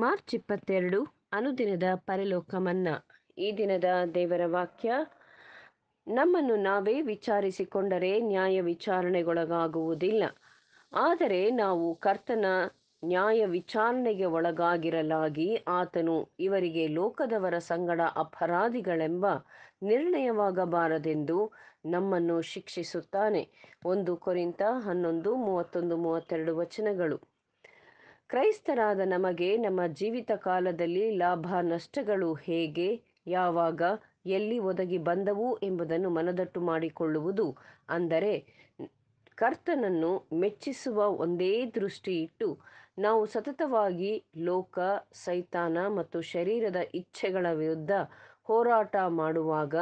March ಇಪ್ಪತ್ತೆರಡು ಅನುದಿನದ ಪರಲೋಕ ಮನ್ನಾ ಈ ದಿನದ ದೇವರ ವಾಕ್ಯ ನಮ್ಮನ್ನು ನಾವೇ ವಿಚಾರಿಸಿಕೊಂಡರೆ ನ್ಯಾಯ ವಿಚಾರಣೆಗೊಳಗಾಗುವುದಿಲ್ಲ ಆದರೆ ನಾವು ಕರ್ತನ ನ್ಯಾಯ ವಿಚಾರಣೆಗೆ ಒಳಗಾಗಿರಲಾಗಿ ಆತನು ಇವರಿಗೆ ಲೋಕದವರ ಸಂಗಡ ಅಪರಾಧಿಗಳೆಂಬ ನಿರ್ಣಯವಾಗಬಾರದೆಂದು ನಮ್ಮನ್ನು ಶಿಕ್ಷಿಸುತ್ತಾನೆ ಒಂದು ಕೊರಿಂತ ಹನ್ನೊಂದು ಮೂವತ್ತೊಂದು ಮೂವತ್ತೆರಡು ವಚನಗಳು ಕ್ರೈಸ್ತರಾದ ನಮಗೆ ನಮ್ಮ ಜೀವಿತ ಕಾಲದಲ್ಲಿ ಲಾಭ ನಷ್ಟಗಳು ಹೇಗೆ ಯಾವಾಗ ಎಲ್ಲಿ ಒದಗಿ ಬಂದವು ಎಂಬುದನ್ನು ಮನದಟ್ಟು ಮಾಡಿಕೊಳ್ಳುವುದು ಅಂದರೆ ಕರ್ತನನ್ನು ಮೆಚ್ಚಿಸುವ ಒಂದೇ ದೃಷ್ಟಿ ಇಟ್ಟು ನಾವು ಸತತವಾಗಿ ಲೋಕ ಸೈತಾನ ಮತ್ತು ಶರೀರದ ಇಚ್ಛೆಗಳ ವಿರುದ್ಧ ಹೋರಾಟ ಮಾಡುವಾಗ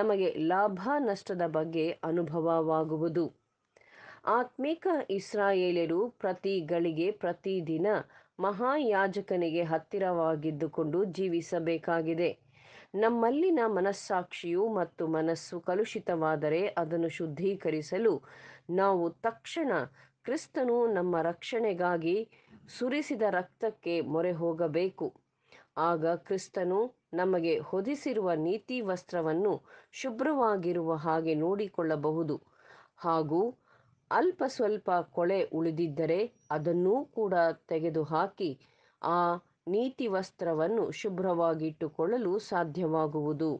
ನಮಗೆ ಲಾಭ ನಷ್ಟದ ಬಗ್ಗೆ ಅನುಭವವಾಗುವುದು ಆತ್ಮಿಕ ಇಸ್ರಾಯೇಲರು ಪ್ರತಿ ಗಳಿಗೆ ಪ್ರತಿದಿನ ಮಹಾಯಾಜಕನಿಗೆ ಹತ್ತಿರವಾಗಿದ್ದುಕೊಂಡು ಜೀವಿಸಬೇಕಾಗಿದೆ ನಮ್ಮಲ್ಲಿನ ಮನಸ್ಸಾಕ್ಷಿಯು ಮತ್ತು ಮನಸ್ಸು ಕಲುಷಿತವಾದರೆ ಅದನ್ನು ಶುದ್ಧೀಕರಿಸಲು ನಾವು ತಕ್ಷಣ ಕ್ರಿಸ್ತನು ನಮ್ಮ ರಕ್ಷಣೆಗಾಗಿ ಸುರಿಸಿದ ರಕ್ತಕ್ಕೆ ಮೊರೆ ಹೋಗಬೇಕು ಆಗ ಕ್ರಿಸ್ತನು ನಮಗೆ ಹೊದಿಸಿರುವ ನೀತಿ ವಸ್ತ್ರವನ್ನು ಶುಭ್ರವಾಗಿರುವ ಹಾಗೆ ನೋಡಿಕೊಳ್ಳಬಹುದು ಹಾಗೂ ಅಲ್ಪ ಸ್ವಲ್ಪ ಕೊಳೆ ಉಳಿದಿದ್ದರೆ ಅದನ್ನೂ ಕೂಡ ತೆಗೆದು ಹಾಕಿ ಆ ನೀತಿ ವಸ್ತ್ರವನ್ನು ಶುಭ್ರವಾಗಿಟ್ಟುಕೊಳ್ಳಲು ಸಾಧ್ಯವಾಗುವುದು